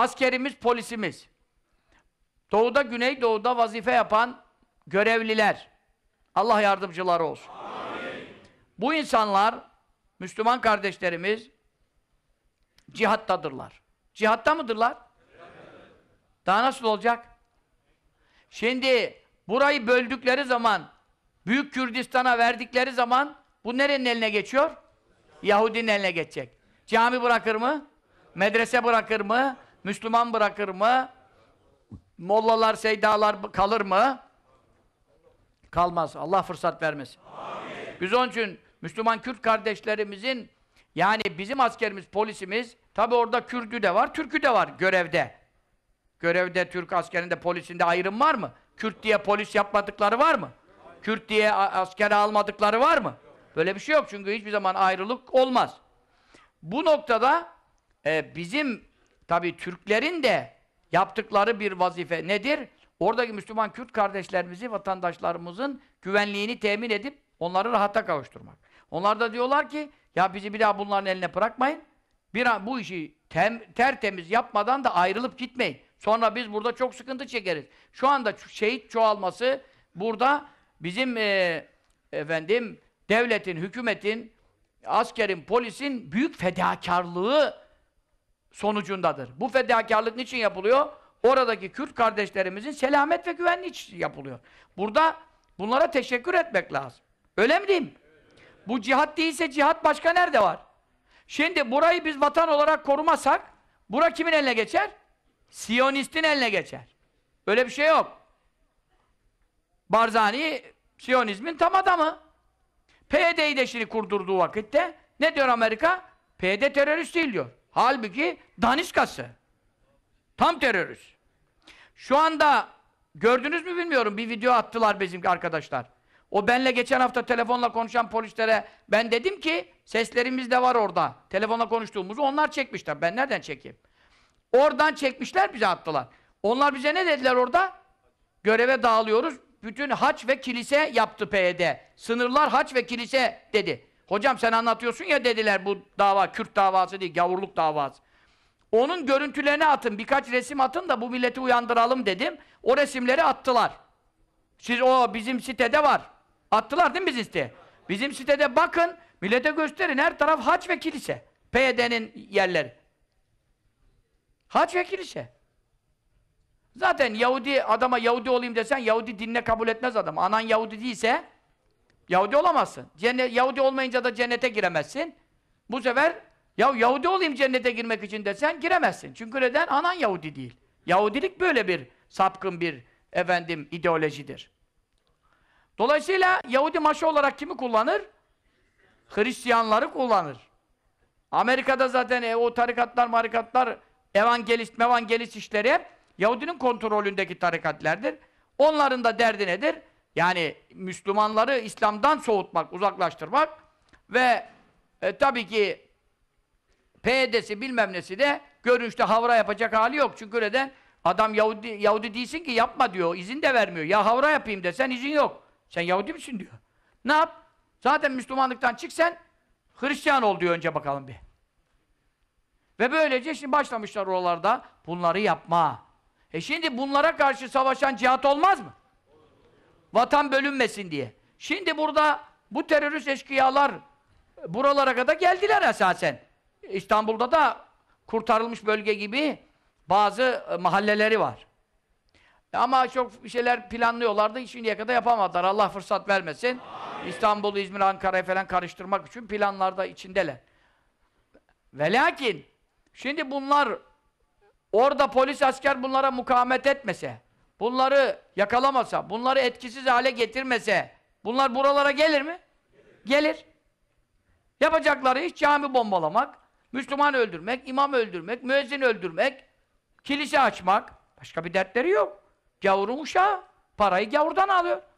Askerimiz, polisimiz. Doğuda, güneydoğuda vazife yapan görevliler. Allah yardımcıları olsun. Amin. Bu insanlar, Müslüman kardeşlerimiz cihattadırlar. Cihatta mıdırlar? Evet. Daha nasıl olacak? Şimdi burayı böldükleri zaman, Büyük Kürdistan'a verdikleri zaman bu nerenin eline geçiyor? Yahudinin eline geçecek. Cami bırakır mı? Medrese bırakır mı? Müslüman bırakır mı? Mollalar, seydalar kalır mı? Kalmaz. Allah fırsat vermesin. Biz onun için Müslüman Kürt kardeşlerimizin yani bizim askerimiz, polisimiz tabi orada Kürtü de var, Türkü de var görevde. Görevde Türk askerinde, polisinde ayrım var mı? Kürt diye polis yapmadıkları var mı? Kürt diye askere almadıkları var mı? Böyle bir şey yok çünkü hiçbir zaman ayrılık olmaz. Bu noktada e, bizim Tabi Türklerin de yaptıkları bir vazife nedir? Oradaki Müslüman Kürt kardeşlerimizi, vatandaşlarımızın güvenliğini temin edip onları rahata kavuşturmak. Onlar da diyorlar ki, ya bizi bir daha bunların eline bırakmayın. Bir an bu işi tem, tertemiz yapmadan da ayrılıp gitmeyin. Sonra biz burada çok sıkıntı çekeriz. Şu anda şehit çoğalması burada bizim e, efendim devletin, hükümetin, askerin, polisin büyük fedakarlığı sonucundadır. Bu fedakarlık niçin yapılıyor? Oradaki Kürt kardeşlerimizin selamet ve güvenliği için yapılıyor. Burada bunlara teşekkür etmek lazım. Öyle mi diyeyim? Bu cihat değilse cihat başka nerede var? Şimdi burayı biz vatan olarak korumasak, bura kimin eline geçer? Siyonistin eline geçer. Öyle bir şey yok. Barzani, Siyonizmin tam adamı. PYD'yi de şimdi kurdurduğu vakitte ne diyor Amerika? PYD terörist değil diyor. Halbuki daniskası. Tam terörist. Şu anda gördünüz mü bilmiyorum bir video attılar bizimki arkadaşlar. O benle geçen hafta telefonla konuşan polislere ben dedim ki seslerimiz de var orada. Telefonla konuştuğumuzu onlar çekmişler. Ben nereden çekeyim? Oradan çekmişler bize attılar. Onlar bize ne dediler orada? Göreve dağılıyoruz. Bütün haç ve kilise yaptı PYD. Sınırlar haç ve kilise dedi. Hocam sen anlatıyorsun ya dediler bu dava Kürt davası değil, gavurluk davası. Onun görüntülerini atın, birkaç resim atın da bu milleti uyandıralım dedim. O resimleri attılar. Siz o bizim sitede var. Attılar değil mi biz site? Bizim sitede bakın, millete gösterin. Her taraf haç ve kilise. PYD'nin yerleri. Haç ve kilise. Zaten Yahudi adama Yahudi olayım desen Yahudi dinine kabul etmez adam. Anan Yahudi değilse Yahudi olamazsın. Cennet, Yahudi olmayınca da cennete giremezsin. Bu sefer ya Yahudi olayım cennete girmek için desen giremezsin. Çünkü neden? Anan Yahudi değil. Yahudilik böyle bir sapkın bir efendim ideolojidir. Dolayısıyla Yahudi maşı olarak kimi kullanır? Hristiyanları kullanır. Amerika'da zaten e, o tarikatlar, marikatlar, evangelist, mevangelist işleri Yahudinin kontrolündeki tarikatlerdir. Onların da derdi nedir? Yani Müslümanları İslam'dan soğutmak, uzaklaştırmak ve e, tabii ki PYD'si bilmem nesi de görünüşte havra yapacak hali yok. Çünkü neden? Adam Yahudi, Yahudi değilsin ki yapma diyor. izin de vermiyor. Ya havra yapayım desen izin yok. Sen Yahudi misin diyor. Ne yap? Zaten Müslümanlıktan çık Hristiyan ol diyor önce bakalım bir. Ve böylece şimdi başlamışlar oralarda bunları yapma. E şimdi bunlara karşı savaşan cihat olmaz mı? Vatan bölünmesin diye. Şimdi burada bu terörist eşkıyalar buralara kadar geldiler esasen. İstanbul'da da kurtarılmış bölge gibi bazı e, mahalleleri var. Ama çok bir şeyler planlıyorlardı, şimdiye kadar yapamadılar. Allah fırsat vermesin. İstanbul'u, İzmir, Ankara'yı falan karıştırmak için planlarda içindeler. Ve lakin, şimdi bunlar, orada polis asker bunlara mukamet etmese, bunları yakalamasa, bunları etkisiz hale getirmese bunlar buralara gelir mi? Gelir. Yapacakları hiç cami bombalamak, Müslüman öldürmek, imam öldürmek, müezzin öldürmek, kilise açmak. Başka bir dertleri yok. Gavurun uşağı. Parayı gavurdan alıyor.